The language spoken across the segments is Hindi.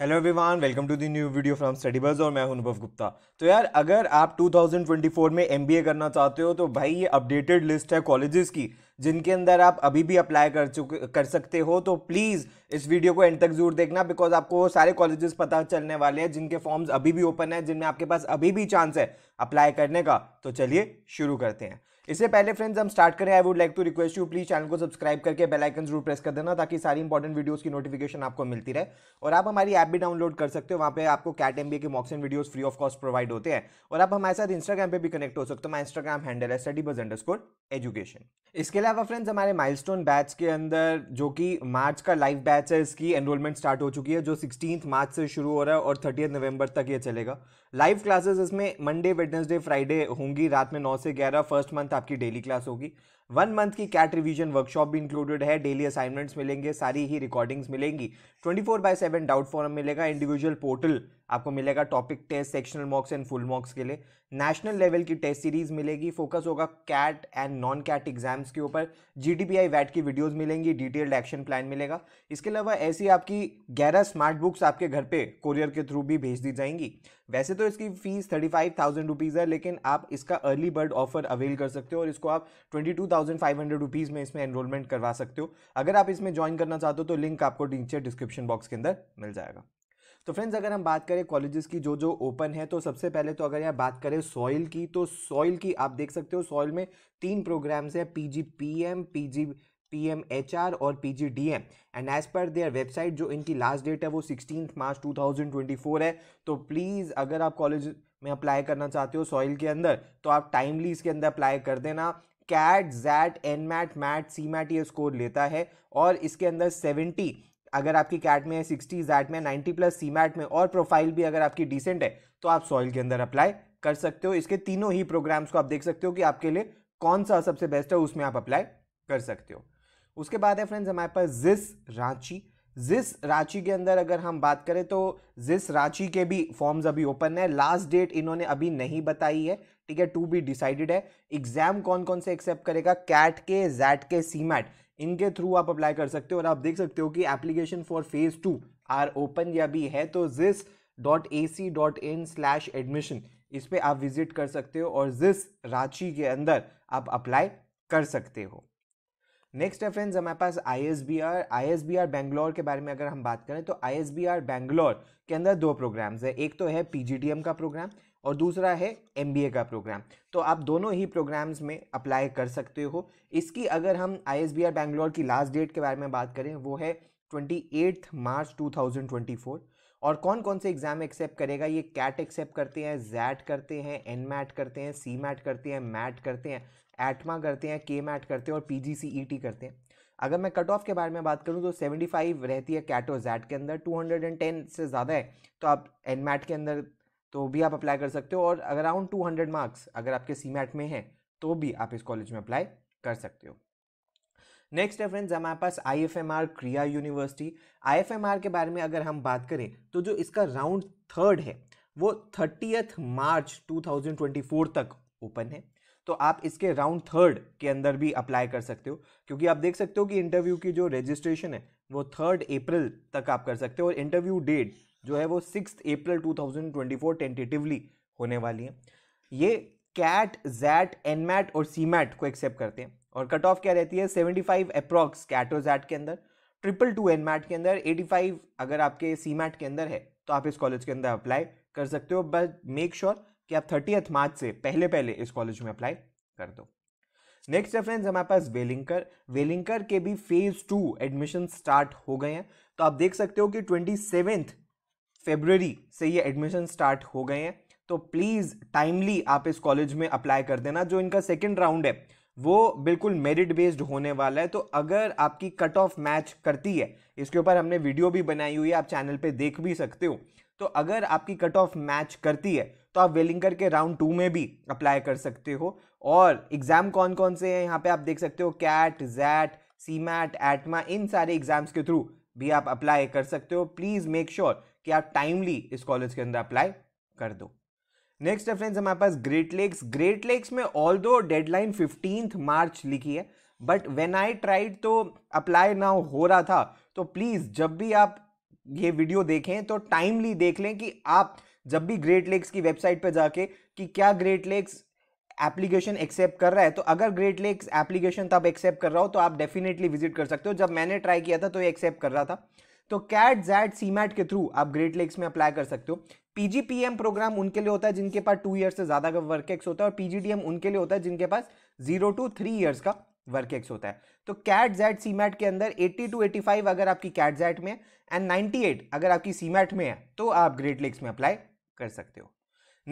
hello everyone welcome to the new video from Study Buzz और मैं हूं अनुभव गुप्ता तो यार अगर आप 2024 में एमबीए करना चाहते हो तो भाई ये अपडेटेड लिस्ट है कॉलेजेस की जिनके अंदर आप अभी भी अप्लाई कर चुके कर सकते हो तो प्लीज़ इस वीडियो को एंड तक जरूर देखना बिकॉज आपको सारे कॉलेजेस पता चलने वाले हैं जिनके फॉर्म्स अभी भी ओपन है जिनमें आपके पास अभी भी चांस है अप्लाई करने का तो चलिए शुरू करते हैं इससे पहले फ्रेंड्स हम स्टार्ट करें I would like to request you please channel को सब्सक्राइब करके बेल आइकन जरूर प्रेस कर देना ताकि सारी इंपॉर्टेंट वीडियोस की नोटिफिकेशन आपको मिलती रहे और आप हमारी ऐप भी डाउनलोड कर सकते हो वहाँ पे आपको कैट एम के mocks and videos free of cost provide होते हैं और आप हमारे साथ इंस्टाग्राम पर भी कनेक्ट हो सकते हो माई इंस्टाग्राम हैंडल है स्टडी बज एजुकेशन इसके अलावा फ्रेंड्स हमारे माइलस्टोन बैच के अंदर जो कि मार्च का लाइव बैच है इसकी एनरोलमेंट स्टार्ट हो चुकी है जो सिक्सटीन मार्च से शुरू हो रहा है और थर्टी नवंबर तक ये चलेगा लाइव क्लासेस इसमें मंडे वेडनेसडे फ्राइडे होंगी रात में नौ से ग्यारह फर्स्ट मंथ आपकी डेली क्लास होगी वन मंथ की कैट रिवीजन वर्कशॉप भी इंक्लूडेड है डेली असाइनमेंट्स मिलेंगे सारी ही रिकॉर्डिंग्स मिलेंगी 24 four by seven doubt form मिलेगा इंडिविजुअल पोर्टल आपको मिलेगा topic test sectional mocks and full mocks के लिए नेशनल लेवल की टेस्ट सीरीज मिलेगी फोकस होगा CAT and non cat exams के ऊपर जी टी वैट की वीडियोज़ मिलेंगी डिटेल्ड एक्शन प्लान मिलेगा इसके अलावा ऐसी आपकी ग्यारह स्मार्ट बुक्स आपके घर पे कोरियर के थ्रू भी भेज दी जाएंगी वैसे तो इसकी fees thirty five thousand rupees है लेकिन आप इसका अर्ली बर्ड ऑफर अवेल कर सकते हो और इसको आप twenty two thousand five hundred rupees में इसमें एनरोलमेंट करवा सकते हो अगर आप इसमें ज्वाइन करना चाहते हो तो लिंक आपको नीचे डिस्क्रिप्शन बॉक्स के अंदर मिल जाएगा तो फ्रेंड्स अगर हम बात करें कॉलेजेस की जो जो ओपन है तो सबसे पहले तो अगर यहाँ बात करें सॉइल की तो सॉइल की आप देख सकते हो सॉइल में तीन प्रोग्राम्स हैं P G P M P G P M H R और P G D M and as per their website जो इनकी लास्ट डेट है वो sixteen March two thousand twenty four है तो प्लीज़ अगर आप कॉलेज में अप्लाई करना चाहते हो सॉइल के अंदर तो आप टाइमली इसके अंदर अप्लाई कर देना CAT XAT N MAT MAT C MAT ये स्कोर लेता है और इसके अंदर सेवेंटी अगर आपकी कैट में है सिक्सटी जैट में नाइन्टी प्लस सी मैट में और प्रोफाइल भी अगर आपकी डिसेंट है तो आप सॉइल के अंदर अप्लाई कर सकते हो इसके तीनों ही प्रोग्राम्स को आप देख सकते हो कि आपके लिए कौन सा सबसे बेस्ट है उसमें आप अप्लाई कर सकते हो उसके बाद है फ्रेंड्स हमारे पास जिस रांची जिस रांची के अंदर अगर हम बात करें तो जिस रांची के भी फॉर्म्स अभी ओपन है लास्ट डेट इन्होंने अभी नहीं बताई है ठीक है टू बी डिसाइडेड है एग्जाम कौन कौन से एक्सेप्ट करेगा कैट के जैट के सीमैट इनके थ्रू आप अप्लाई कर सकते हो और आप देख सकते हो कि application for phase two are open या भी है तो जिस dot A C dot in slash admission इस पर आप विजिट कर सकते हो और जिस रांची के अंदर आप अप्लाई कर सकते हो नेक्स्ट है फ्रेंड्स हमारे पास I S B R I S B R Bangalore के बारे में अगर हम बात करें तो I S B R Bangalore के अंदर दो प्रोग्राम्स है एक तो है पी जी टी एम का प्रोग्राम और दूसरा है एम बी ए का प्रोग्राम तो आप दोनों ही प्रोग्राम्स में अप्लाई कर सकते हो इसकी अगर हम I S B R Bangalore की लास्ट डेट के बारे में बात करें वो है twenty eighth March two thousand twenty four और कौन कौन से एग्ज़ाम एक्सेप्ट करेगा ये कैट एक्सेप्ट करते हैं जैट करते हैं एन मैट करते हैं सी मैट करते हैं मैट करते हैं एटमा करते हैं के मैट करते हैं और पी जी सी ई टी करते हैं अगर मैं कट ऑफ के बारे में बात करूँ तो 75 रहती है कैट और जैट के अंदर 210 से ज़्यादा है तो आप एन मैट के अंदर तो भी आप अप्लाई कर सकते हो और अराउंड 200 मार्क्स अगर आपके सी मैट में हैं तो भी आप इस कॉलेज में अप्लाई कर सकते हो नेक्स्ट है फ्रेंड्स हमारे पास आई क्रिया यूनिवर्सिटी आई के बारे में अगर हम बात करें तो जो इसका राउंड थर्ड है वो थर्टीथ मार्च 2024 तक ओपन है तो आप इसके राउंड थर्ड के अंदर भी अप्लाई कर सकते हो क्योंकि आप देख सकते हो कि इंटरव्यू की जो रजिस्ट्रेशन है वो थर्ड अप्रैल तक आप कर सकते हो और इंटरव्यू डेट जो है वो सिक्स अप्रैल टू टेंटेटिवली होने वाली है ये कैट जैट एनमैट और सीमैट को एक्सेप्ट करते हैं और कट ऑफ क्या रहती है सेवेंटी फाइव अप्रॉक्स कैटोजैट के अंदर ट्रिपल टू एन मैट के अंदर एटी फाइव अगर आपके सी मैट के अंदर है तो आप इस कॉलेज के अंदर अप्लाई कर सकते हो बट मेक श्योर कि आप एथ मार्च से पहले पहले इस कॉलेज में अप्लाई कर दो नेक्स्ट रेफरेंस हमारे पास वेलिंकर वेलिंकर के भी फेज टू एडमिशन स्टार्ट हो गए हैं तो आप देख सकते हो कि ट्वेंटी सेवेंथ फेबररी से ये एडमिशन स्टार्ट हो गए हैं तो प्लीज़ टाइमली आप इस कॉलेज में अप्लाई कर देना जो इनका सेकेंड राउंड है वो बिल्कुल मेरिट बेस्ड होने वाला है तो अगर आपकी कट ऑफ मैच करती है इसके ऊपर हमने वीडियो भी बनाई हुई है आप चैनल पे देख भी सकते हो तो अगर आपकी कट ऑफ मैच करती है तो आप वेलिंगर के राउंड टू में भी अप्लाई कर सकते हो और एग्ज़ाम कौन कौन से हैं यहाँ पे आप देख सकते हो कैट जैट सीमैट एटमा इन सारे एग्ज़ाम्स के थ्रू भी आप अप्लाई कर सकते हो प्लीज़ मेक श्योर कि आप टाइमली इस कॉलेज के अंदर अप्लाई कर दो नेक्स्ट है फ्रेंड्स हमारे पास ग्रेट लेक्स ग्रेट लेक्स में ऑल दो डेडलाइन फिफ्टींथ मार्च लिखी है बट वेन आई ट्राइड तो अप्लाई ना हो रहा था तो प्लीज़ जब भी आप ये वीडियो देखें तो टाइमली देख लें कि आप जब भी ग्रेट लेक्स की वेबसाइट पर जाके कि क्या ग्रेट लेक्स एप्लीकेशन एक्सेप्ट कर रहा है तो अगर ग्रेट लेक्स एप्लीकेशन तब एक्सेप्ट कर रहा हो तो आप डेफिनेटली विजिट कर सकते हो जब मैंने ट्राई किया था तो ये एक्सेप्ट कर रहा था तो कैट जैट सीमैट के थ्रू आप ग्रेट लेक्स में अप्लाई कर सकते हो पीजीपीएम प्रोग्राम उनके लिए होता है जिनके पास टू ईयर से ज़्यादा का वर्क एक्स होता है और पीजीडीएम उनके लिए होता है जिनके पास जीरो टू थ्री ईयर्स का वर्क एक्स होता है तो कैट जैट सीमैट के अंदर 80 टू 85 अगर आपकी कैट जैट में एंड 98 अगर आपकी सीमैट में है तो आप ग्रेट लेक्स में अप्लाई कर सकते हो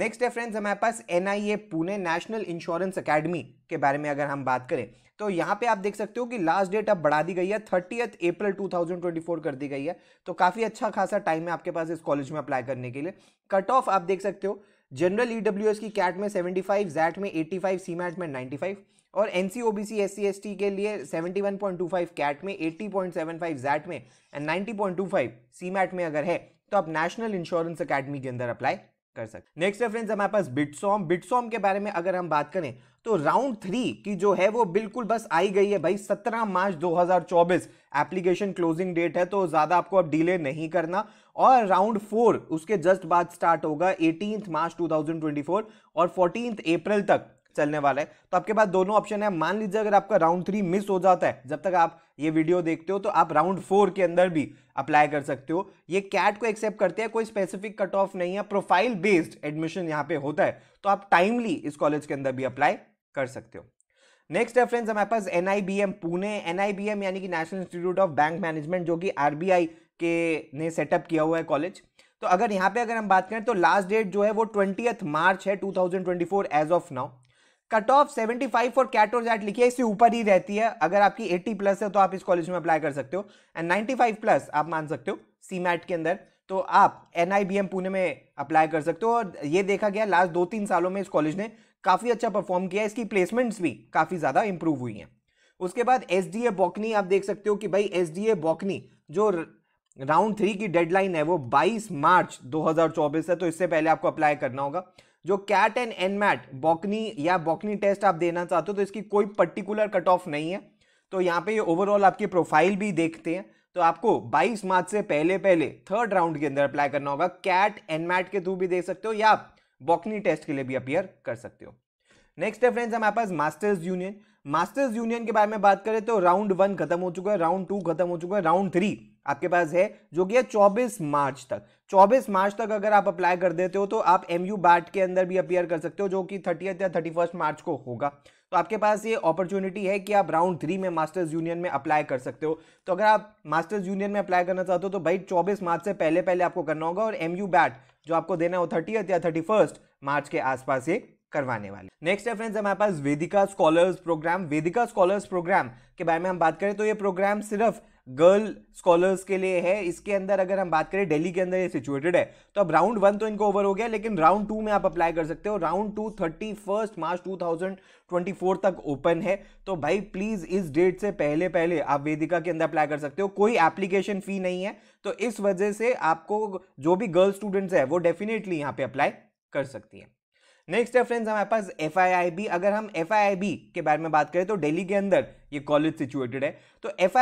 नेक्स्ट है फ्रेंड्स हमारे पास a Pune National Insurance Academy के बारे में अगर हम बात करें तो यहाँ पे आप देख सकते हो कि लास्ट डेट अब बढ़ा दी गई है थर्टीथ अप्रैल 2024 कर दी गई है तो काफ़ी अच्छा खासा टाइम है आपके पास इस कॉलेज में अप्लाई करने के लिए कट ऑफ आप देख सकते हो जनरल ई e की कैट में फाइव जैट में 85 सीमैट में फाइव और N C O B C S C S T के लिए 71.25 कैट में 80.75 जैट में एंड 90.25 सीमैट में अगर है तो आप नेशनल इंश्योरेंस अकेडमी के अंदर अप्लाई कर सकते नेक्स्ट है फ्रेंड्स हमारे पास बिटसॉम बिटसॉम के बारे में अगर हम बात करें तो राउंड थ्री की जो है वो बिल्कुल बस आई गई है भाई 17 मार्च 2024 एप्लीकेशन क्लोजिंग डेट है तो ज़्यादा आपको अब डिले नहीं करना और राउंड फोर उसके जस्ट बाद स्टार्ट होगा एटीन मार्च 2024 और फोर्टीन अप्रैल तक चलने वाला है तो आपके पास दोनों ऑप्शन है मान लीजिए अगर आपका राउंड थ्री मिस हो जाता है जब तक आप ये वीडियो देखते हो तो आप राउंड फोर के अंदर भी अप्लाई कर सकते हो ये कैट को एक्सेप्ट करते हैं कोई स्पेसिफिक कट ऑफ नहीं है प्रोफाइल बेस्ड एडमिशन यहाँ पे होता है तो आप टाइमली इस कॉलेज के अंदर भी अप्लाई कर सकते हो नेक्स्ट है फ्रेंड्स हमारे पास एन पुणे एन यानी कि National Institute of Bank Management जो कि आर के ने सेटअप किया हुआ है कॉलेज तो अगर यहाँ पे अगर हम बात करें तो लास्ट डेट जो है वो ट्वेंटी मार्च है 2024 as of now cut off seventy five for CAT और जैट लिखिए इससे ऊपर ही रहती है अगर आपकी एट्टी प्लस है तो आप इस कॉलेज में अप्लाई कर सकते हो एंड नाइन्टी फाइव प्लस आप मान सकते हो सी मैट के अंदर तो आप N I B M Pune में अप्लाई कर सकते हो और ये देखा गया लास्ट दो तीन सालों में इस कॉलेज ने काफ़ी अच्छा परफॉर्म किया इसकी प्लेसमेंट्स भी काफ़ी ज़्यादा इंप्रूव हुई हैं उसके बाद एस डी ए बॉकनी आप देख सकते हो कि भाई एस डी ए बॉकनी जो राउंड थ्री की डेडलाइन है वो 22 मार्च 2024 है तो इससे पहले आपको अप्लाई करना होगा जो कैट एंड एनमैट बॉकनी या बॉकनी टेस्ट आप देना चाहते हो तो इसकी कोई पर्टिकुलर कट ऑफ नहीं है तो यहाँ पे ये ओवरऑल आपकी प्रोफाइल भी देखते हैं तो आपको 22 मार्च से पहले पहले थर्ड राउंड के अंदर अप्लाई करना होगा कैट एनमैट के थ्रू भी देख सकते हो या आप बॉकनी टेस्ट के लिए भी अपियर कर सकते हो नेक्स्ट है फ्रेंड्स हमारे पास मास्टर्स यूनियन मास्टर्स यूनियन के बारे में बात करें तो राउंड वन खत्म हो चुका है राउंड टू खत्म हो चुका है राउंड थ्री आपके पास है जो कि है 24 मार्च तक 24 मार्च तक अगर आप अप्लाई कर देते हो तो आप एम यू बैट के अंदर भी अपियर कर सकते हो जो कि थर्टी या थर्टी फर्स्ट मार्च को होगा तो आपके पास ये अपॉर्चुनिटी है कि आप राउंड थ्री में मास्टर्स यूनियन में अप्लाई कर सकते हो तो अगर आप मास्टर्स यूनियन में अप्लाई करना चाहते हो तो भाई चौबीस मार्च से पहले पहले आपको करना होगा और एम यू बैट जो आपको देना है वो थर्टी या थर्टी मार्च के आसपास ये करवाने वाले नेक्स्ट है फ्रेंड्स हमारे पास Vedica Scholars Programme Vedica Scholars Programme के बारे में हम बात करें तो ये प्रोग्राम सिर्फ गर्ल स्कॉलर्स के लिए है इसके अंदर अगर हम बात करें दिल्ली के अंदर ये सिचुएटेड है तो अब राउंड वन तो इनको ओवर हो गया लेकिन राउंड टू में आप अप्लाई कर सकते हो round two thirty first March two thousand twenty four तक ओपन है तो भाई प्लीज़ इस डेट से पहले पहले आप वेदिका के अंदर अप्लाई कर सकते हो कोई एप्लीकेशन फ़ी नहीं है तो इस वजह से आपको जो भी गर्ल स्टूडेंट्स है वो डेफिनेटली यहाँ पे अप्लाई कर सकती हैं नेक्स्ट है फ्रेंड्स हमारे पास एफ अगर हम एफ के बारे में बात करें तो दिल्ली के अंदर ये कॉलेज सिचुएटेड है तो एफ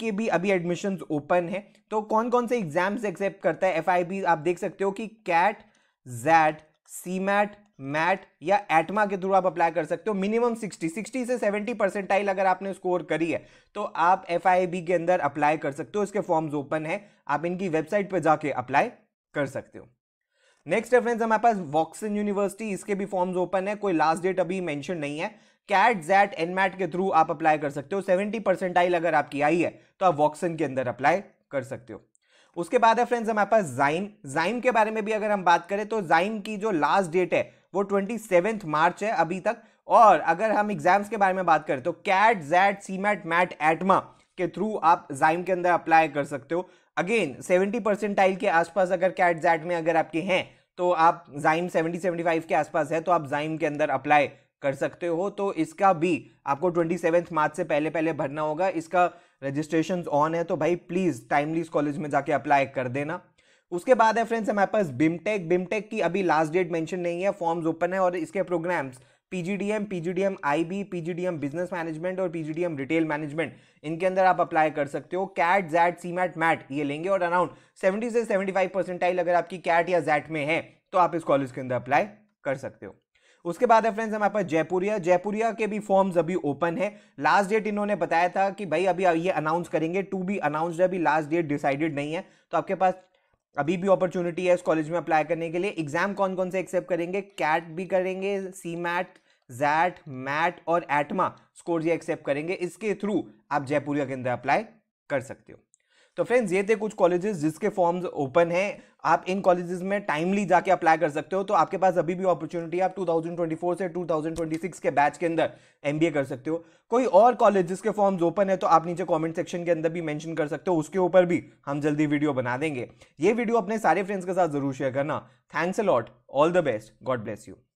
के भी अभी एडमिशन ओपन है तो कौन कौन से एग्जाम्स एक्सेप्ट करता है एफ आप देख सकते हो कि CAT XAT C MAT MAT या एटमा के थ्रू आप अप्लाई कर सकते हो मिनिमम 60 60 से 70 परसेंटाइल अगर आपने स्कोर करी है तो आप एफ के अंदर अप्लाई कर सकते हो इसके फॉर्म्स ओपन है आप इनकी वेबसाइट पर जाके अप्लाई कर सकते हो नेक्स्ट रेफरेंस हमारे पास वॉक्सन यूनिवर्सिटी इसके भी फॉर्म्स ओपन है कोई लास्ट डेट अभी मेंशन नहीं है कैट जैट एनमैट के थ्रू आप अप्लाई कर सकते हो सेवेंटी परसेंटाइल अगर आपकी आई है तो आप वॉक्सन के अंदर अप्लाई कर सकते हो उसके बाद है फ्रेंड्स हमारे पास जाइम जाइम के बारे में भी अगर हम बात करें तो जाइम की जो लास्ट डेट है वो ट्वेंटी मार्च है अभी तक और अगर हम एग्जाम्स के बारे में बात करें तो CAT XAT CMAT MAT ATMA के थ्रू आप जाइम के अंदर अप्लाई कर सकते हो अगेन सेवेंटी परसेंटाइल के आसपास अगर कैट जैट में अगर आपके हैं तो आप जाइम सेवेंटी सेवेंटी फाइव के आसपास है तो आप जाइम के अंदर अप्लाई कर सकते हो तो इसका भी आपको ट्वेंटी सेवेंथ मार्च से पहले पहले भरना होगा इसका रजिस्ट्रेशन ऑन है तो भाई प्लीज़ टाइमली इस कॉलेज में जाके अप्लाई कर देना उसके बाद है फ्रेंड्स हमारे पास बिमटेक बिमटेक की अभी लास्ट डेट मेंशन नहीं है फॉर्म्स ओपन है और इसके programmes PGDM PGDM IB PGDM business management और पीजीडीएम रिटेल मैनेजमेंट इनके अंदर आप अप्लाई कर सकते हो कैट जैट सी मैट ये लेंगे और अराउंड 70 से 75 परसेंटाइल अगर आपकी कैट या जैट में है तो आप इस कॉलेज के अंदर अप्लाई कर सकते हो उसके बाद है फ्रेंड्स हमारे पास जयपुरिया जयपुरिया के भी फॉर्म्स अभी ओपन है लास्ट डेट इन्होंने बताया था कि भाई अभी ये अनाउंस करेंगे टू बी अनाउंस्ड है अभी लास्ट डेट डिसाइडेड नहीं है तो आपके पास अभी भी अपॉर्चुनिटी है इस कॉलेज में अप्लाई करने के लिए एग्जाम कौन कौन से एक्सेप्ट करेंगे कैट भी करेंगे सी मैट जैट मैट और एटमा स्कोर ये एक्सेप्ट करेंगे इसके थ्रू आप जयपुरिया के अंदर अप्लाई कर सकते हो तो फ्रेंड्स ये थे कुछ कॉलेजेस जिसके फॉर्म्स ओपन हैं आप इन कॉलेजेस में टाइमली जाके अप्लाई कर सकते हो तो आपके पास अभी भी अपॉर्चुनिटी आप 2024 से 2026 के बैच के अंदर एमबीए कर सकते हो कोई और कॉलेज जिसके फॉर्म्स ओपन है तो आप नीचे कमेंट सेक्शन के अंदर भी मेंशन कर सकते हो उसके ऊपर भी हम जल्दी वीडियो बना देंगे ये वीडियो अपने सारे फ्रेंड्स के साथ जरूर शेयर करना thanks a lot all the best God bless you